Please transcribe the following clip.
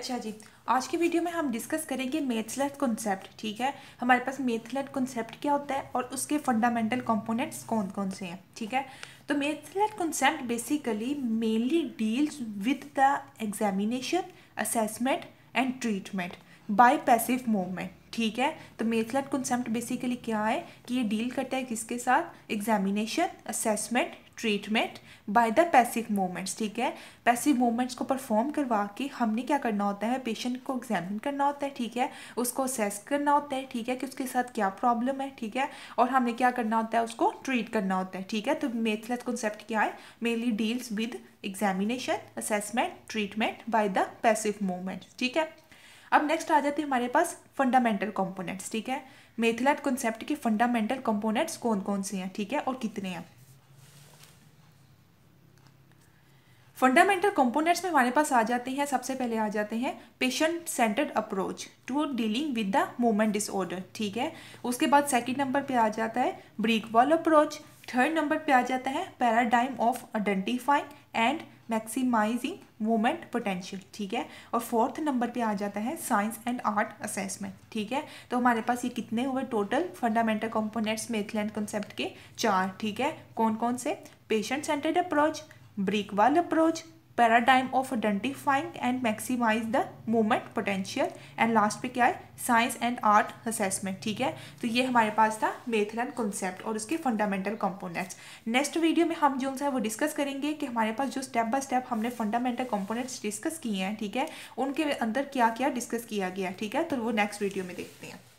अच्छा जी आज की वीडियो में हम डिस्कस करेंगे मेथलेट कॉन्सेप्ट ठीक है हमारे पास मेथलेट कॉन्सेप्ट क्या होता है और उसके फंडामेंटल कंपोनेंट्स कौन कौन से हैं ठीक है तो Maitland concept basically mainly deals with the examination assessment and treatment by passive movement ठीक है तो मेथलेट कंसेप्ट बेसिकली क्या है कि ये डील करता है किसके साथ examination assessment treatment by the passive moments ठीक है पैसिव मोमेंट्स को परफॉर्म करवा के हमने क्या करना होता है पेशेंट को एग्जामिन करना होता है ठीक है उसको असेस करना होता है ठीक है कि उसके साथ क्या प्रॉब्लम है ठीक है और हमने क्या करना होता है उसको ट्रीट करना होता है ठीक है तो मेथलेट कॉन्सेप्ट क्या है mainly deals with examination assessment treatment by the passive moments ठीक है अब नेक्स्ट आ जाते हैं हमारे पास फंडामेंटल कंपोनेंट्स ठीक है मेथिलाइट कॉन्सेप्ट के फंडामेंटल कंपोनेंट्स कौन कौन से हैं ठीक है और कितने हैं फंडामेंटल कंपोनेंट्स में हमारे पास आ जाते हैं सबसे पहले आ जाते हैं patient centred approach to dealing with the movement disorder ठीक है उसके बाद सेकंड नंबर पे आ जाता है brick wall approach third number पे आ जाता है paradigm of identifying and maximising moment potential ठीक है और फोर्थ नंबर पे आ जाता है साइंस एंड आर्ट असेसमेंट ठीक है तो हमारे पास ये कितने हुए total fundamental components Maitland concept के चार ठीक है कौन कौन से patient centred approach brick wall approach paradigm of identifying and maximise the moment potential and last पे क्या है साइंस एंड आर्ट असेसमेंट ठीक है तो ये हमारे पास था मेथड एंड कॉन्सेप्ट और उसके फंडामेंटल कंपोनेंट्स नेक्स्ट वीडियो में हम जो है वो डिस्कस करेंगे कि हमारे पास जो स्टेप बाय स्टेप हमने फंडामेंटल कंपोनेंट्स डिस्कस किए हैं ठीक है उनके अंदर क्या क्या डिस्कस किया गया ठीक है तो वो नेक्स्ट वीडियो में देखते हैं